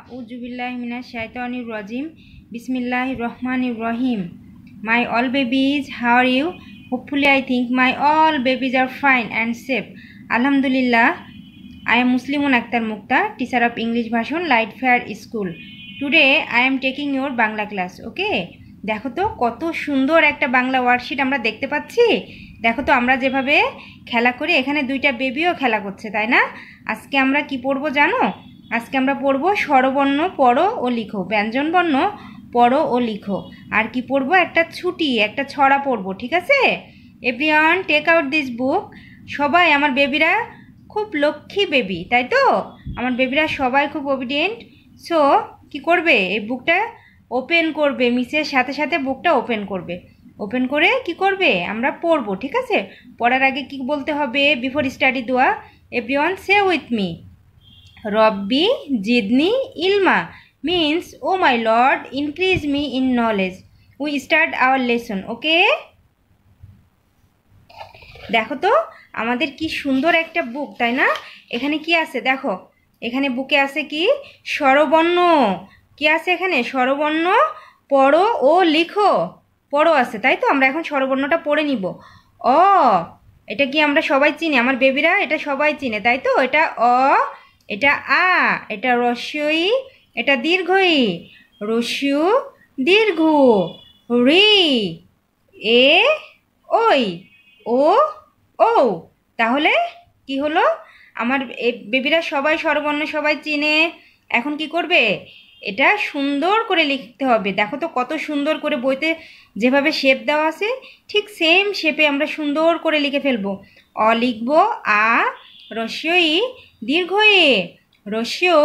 আউজুবিল্লাহ মিনা শাইতানির রাজিম বিসমিল্লাহ রহমান রহিম my all babies are you hopefully I think my all babies are fine and safe আলহামদুলিল্লাহ I am Muslimun Akter Mukta teacher of English ভাষণ light fair school today I am taking your Bangla class okay দেখো তো কত সুন্দর একটা বাংলা ওয়ার্কশিট আমরা দেখতে পাচ্ছি দেখো তো আমরা যেভাবে খেলা করি এখানে দুইটা বেবিও খেলা করছে তাই না আজকে আমরা কি পড়বো জানো আজকে আমরা পড়ব স্বরবর্ণ পড়ো ও লিখো ব্যঞ্জনবর্ণ পড়ো ও লিখো আর কি পড়ব একটা ছুটি একটা ছড়া পড়ব ঠিক আছে everyone take out this book সবাই আমার বেবিরা খুব লক্ষ্মী বেবি তাই তো আমার বেবিরা সবাই খুব ওবিডিয়েন্ট সো কি করবে এই বুকটা ওপেন করবে মিসের সাথে সাথে বুকটা ওপেন করবে ওপেন করে কি করবে আমরা পড়ব ঠিক আছে পড়ার আগে কি বলতে হবে বিফোর স্টাডি দোয়া এভরিওয়ান সে উইথ মি রব্বি জিদনি ইলমা means O my lord increase me in knowledge we start our lesson okay দেখো তো আমাদের কি সুন্দর একটা বুক তাই না এখানে কি আছে দেখো এখানে বুকে আছে কি স্বরবর্ণ কি আছে এখানে স্বরবর্ণ পড়ো ও লিখো পড়ো আছে তাই তো আমরা এখন স্বরবর্ণটা পড়ে নিব অ এটা কি আমরা সবাই চিনি আমার বেবিরা এটা সবাই চিনে তাই তো এটা অ এটা আ এটা রস্যই এটা দীর্ঘই রস্যু দীর্ঘ রি এ ওই ও ও তাহলে কি হলো আমার বেবিরা সবাই স্বরবর্ণ সবাই চিনে এখন কি করবে এটা সুন্দর করে লিখতে হবে দেখো তো কত সুন্দর করে বইতে যেভাবে শেপ দেওয়া আছে ঠিক সেম শেপে আমরা সুন্দর করে লিখে ফেলবো অ লিখবো আ রস্যই দীর্ঘ এ রস্যৌ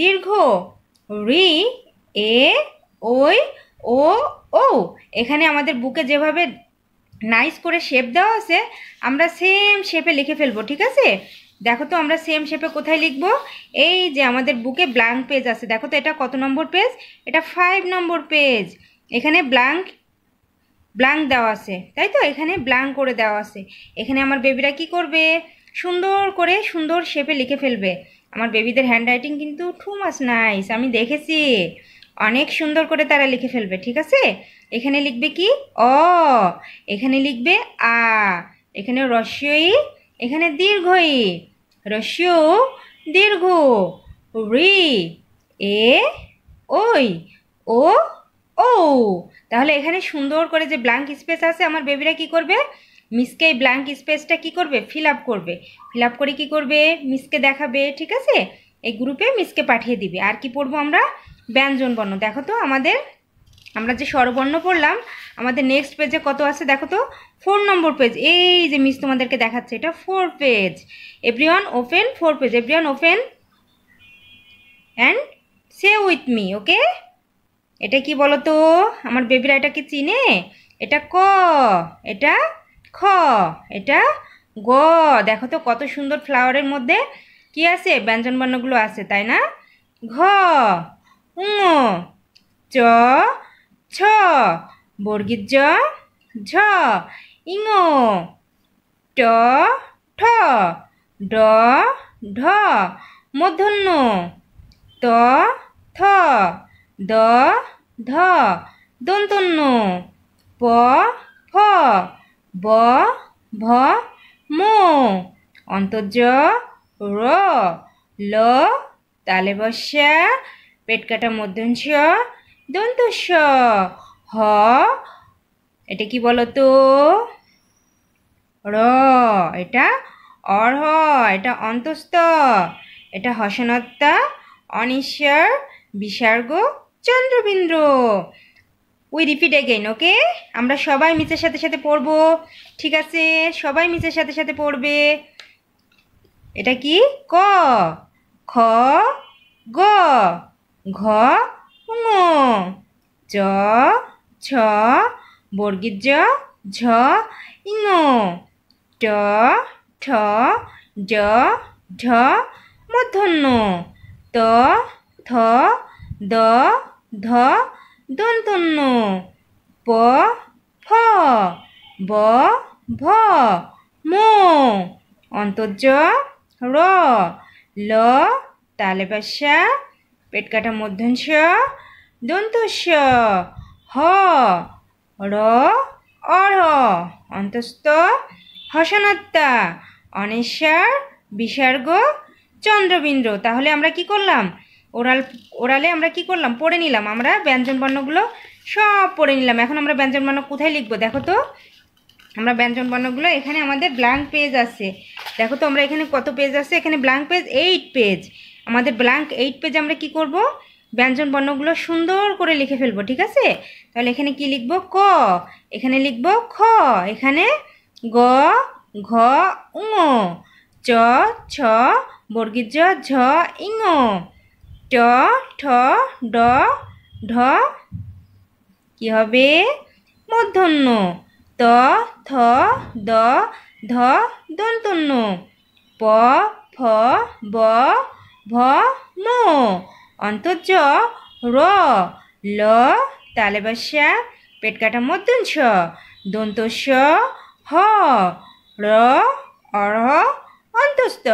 দীর্ঘ রি এ ওই ও ও এখানে আমাদের বুকে যেভাবে নাইস করে শেপ দেওয়া আছে আমরা সেম শেপে লিখে ফেলবো ঠিক আছে দেখো তো আমরা সেম শেপে কোথায় লিখব এই যে আমাদের বুকে ব্ল্যাঙ্ক পেজ আছে দেখো তো এটা কত নম্বর পেজ এটা ফাইভ নম্বর পেজ এখানে ব্ল্যাঙ্ক ব্ল্যাঙ্ক দেওয়া আছে তাই তো এখানে ব্ল্যাঙ্ক করে দেওয়া আছে এখানে আমার বেবিরা কি করবে সুন্দর করে সুন্দর শেপে লিখে ফেলবে আমার বেবিদের হ্যান্ড রাইটিং কিন্তু ঠুমাস মাস নাইস আমি দেখেছি অনেক সুন্দর করে তারা লিখে ফেলবে ঠিক আছে এখানে লিখবে কি অ এখানে লিখবে আ এখানে রস্যই এখানে দীর্ঘই রস্য দীর্ঘ রি এ ওই ও ও তাহলে এখানে সুন্দর করে যে ব্ল্যাঙ্ক স্পেস আছে আমার বেবিরা কি করবে মিসকে এই ব্ল্যাঙ্ক স্পেসটা কি করবে ফিল আপ করবে ফিল আপ করে কি করবে মিসকে দেখাবে ঠিক আছে এই গ্রুপে মিসকে পাঠিয়ে দিবে আর কি পড়বো আমরা ব্যঞ্জন বর্ণ দেখো তো আমাদের আমরা যে স্বরবর্ণ পড়লাম আমাদের নেক্সট পেজে কত আছে দেখো তো ফোর নম্বর পেজ এই যে মিস তোমাদেরকে দেখাচ্ছে এটা four page everyone open four page everyone open and say with me okay এটা কি বলো তো আমার বেবিরা এটা কি চিনে এটা ক এটা খ এটা গ দেখো তো কত সুন্দর ফ্লাওয়ারের মধ্যে কি আছে ব্যঞ্জনবর্ণগুলো আছে তাই না ঘ উ চ ছ বর্গীর জ ঝ ইঙ ট ঠ ড ঢ মধ্যাহ্ন ত থ দ ধ দন্তন্য প ফ ব ভ মো অন্তর্য র ল তালে বসা পেট কাটা মধ্যংশ দন্ত স হ এটা কি বলতো র এটা অর্হ এটা অন্তস্ত এটা হসনত্তা অনিশ্বর বিসর্গ চন্দ্রবিন্দ্র উই রিপিট এগেইন ওকে আমরা সবাই মিসের সাথে সাথে পড়বো ঠিক আছে সবাই মিসের সাথে সাথে পড়বে এটা কি ক খ গ ঘ ঙ চ ছ বর্গিজ জ ঝ ইং ট ঠ জ ঢ মধ্যন্ন ত থ দ ধ দন্তন্য প ফ ব ভ মো অন্তর্য র ল তালে পেশা পেট কাটা মধ্যংশ দন্তস্য হ র অর অন্তস্থ হসনত্তা অনেশ্বর বিসর্গ চন্দ্রবিন্দ্র তাহলে আমরা কি করলাম ওরাল ওরালে আমরা কি করলাম পড়ে নিলাম আমরা ব্যঞ্জন বর্ণগুলো সব পড়ে নিলাম এখন আমরা ব্যঞ্জন বর্ণ কোথায় লিখবো দেখো তো আমরা ব্যঞ্জন বর্ণগুলো এখানে আমাদের ব্ল্যাঙ্ক পেজ আছে দেখো তো আমরা এখানে কত পেজ আছে এখানে ব্ল্যাঙ্ক পেজ এইট পেজ আমাদের ব্ল্যাঙ্ক এইট পেজ আমরা কি করব ব্যঞ্জন বর্ণগুলো সুন্দর করে লিখে ফেলবো ঠিক আছে তাহলে এখানে কি লিখব ক এখানে লিখব খ এখানে গ ঘ উ চ ছ বর্গীর ঝ ইঙ ট ঠ ড ঢ কি হবে মূর্ধন্য ত থ দ ধ দন্তন্য প ফ ব ভ ম অন্তর্য র ল তালে বাসা পেট কাটা মধ্যম ছ দন্ত স হ র অর্হ অন্তস্থ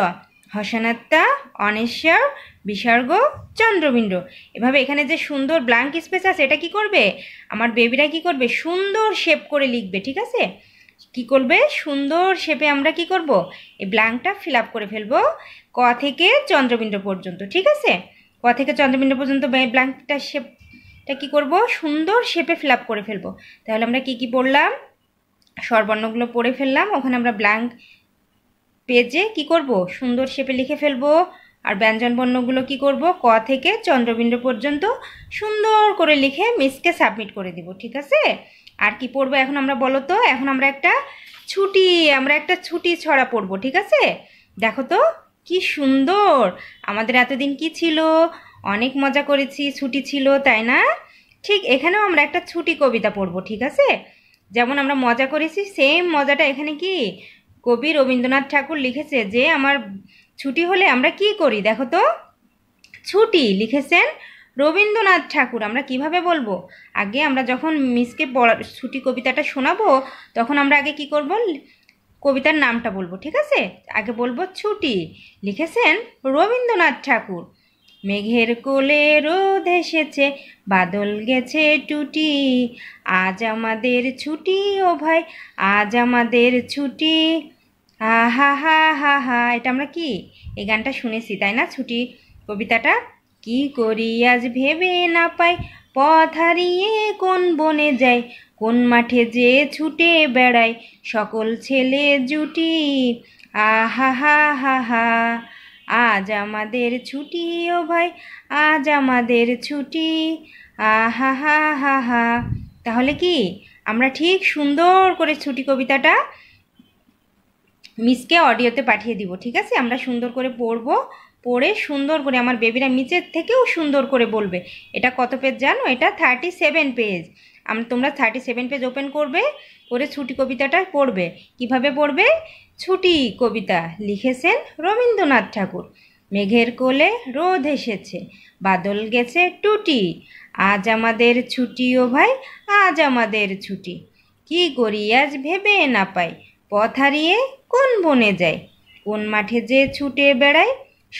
হসনাত্মা অনেশ্বর বিসর্গ চন্দ্রবিন্দু এভাবে এখানে যে সুন্দর ব্ল্যাঙ্ক স্পেস আছে এটা কি করবে আমার বেবিরা কি করবে সুন্দর শেপ করে লিখবে ঠিক আছে কি করবে সুন্দর শেপে আমরা কি করব এই ব্ল্যাঙ্কটা ফিল আপ করে ফেলবো ক থেকে চন্দ্রবিন্দু পর্যন্ত ঠিক আছে ক থেকে চন্দ্রবিন্দু পর্যন্ত ব্ল্যাঙ্কটা শেপটা কি করব সুন্দর শেপে ফিল আপ করে ফেলবো তাহলে আমরা কি কি পড়লাম স্বরবর্ণগুলো পড়ে ফেললাম ওখানে আমরা ব্ল্যাঙ্ক পেজে কি করব সুন্দর শেপে লিখে ফেলবো আর ব্যঞ্জন বর্ণগুলো কি করব ক থেকে চন্দ্রবিন্দু পর্যন্ত সুন্দর করে লিখে মিসকে সাবমিট করে দিব ঠিক আছে আর কি পড়বো এখন আমরা বলো তো এখন আমরা একটা ছুটি আমরা একটা ছুটি ছড়া পড়বো ঠিক আছে দেখো তো কি সুন্দর আমাদের এতদিন কি ছিল অনেক মজা করেছি ছুটি ছিল তাই না ঠিক এখানেও আমরা একটা ছুটি কবিতা পড়বো ঠিক আছে যেমন আমরা মজা করেছি সেম মজাটা এখানে কি কবি রবীন্দ্রনাথ ঠাকুর লিখেছে যে আমার ছুটি হলে আমরা কি করি দেখো তো ছুটি লিখেছেন রবীন্দ্রনাথ ঠাকুর আমরা কিভাবে বলবো আগে আমরা যখন মিসকে পড়া ছুটি কবিতাটা শোনাবো তখন আমরা আগে কি করব কবিতার নামটা বলবো ঠিক আছে আগে বলবো ছুটি লিখেছেন রবীন্দ্রনাথ ঠাকুর মেঘের কোলে রোদ এসেছে বাদল গেছে টুটি আজ আমাদের ছুটি ও ভাই আজ আমাদের ছুটি আহা হা হা হা হা এটা আমরা কি এই গানটা শুনেছি তাই না ছুটি কবিতাটা কি করি আজ ভেবে না পাই পথ হারিয়ে কোন বনে যাই কোন মাঠে যে ছুটে বেড়াই সকল ছেলে জুটি আহা হা হা হা আজ আমাদের ছুটি ও ভাই আজ আমাদের ছুটি আহা হা হা হা তাহলে কি আমরা ঠিক সুন্দর করে ছুটি কবিতাটা মিসকে অডিওতে পাঠিয়ে দিব ঠিক আছে আমরা সুন্দর করে পড়ব পড়ে সুন্দর করে আমার বেবিরা মিচের থেকেও সুন্দর করে বলবে এটা কত পেজ জানো এটা থার্টি সেভেন পেজ আমরা তোমরা থার্টি সেভেন পেজ ওপেন করবে করে ছুটি কবিতাটা পড়বে কিভাবে পড়বে ছুটি কবিতা লিখেছেন রবীন্দ্রনাথ ঠাকুর মেঘের কোলে রোদ এসেছে বাদল গেছে টুটি আজ আমাদের ছুটি ও ভাই আজ আমাদের ছুটি কি করি আজ ভেবে না পাই পথ হারিয়ে কোন বনে যাই কোন মাঠে যে ছুটে বেড়াই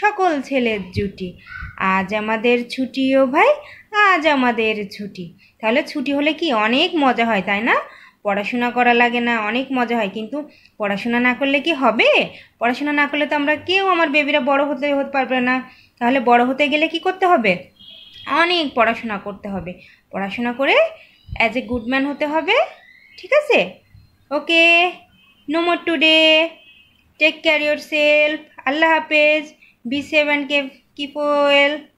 সকল ছেলের জুটি আজ আমাদের ছুটি ও ভাই আজ আমাদের ছুটি তাহলে ছুটি হলে কি অনেক মজা হয় তাই না পড়াশোনা করা লাগে না অনেক মজা হয় কিন্তু পড়াশোনা না করলে কি হবে পড়াশোনা না করলে তো আমরা কেউ আমার বেবিরা বড় হতে হতে পারবে না তাহলে বড় হতে গেলে কি করতে হবে অনেক পড়াশোনা করতে হবে পড়াশোনা করে অ্যাজ এ গুড ম্যান হতে হবে ঠিক আছে okay no more today take care your self আল্লাহ হাফেজ বি সেভেন কে কিপোয়েল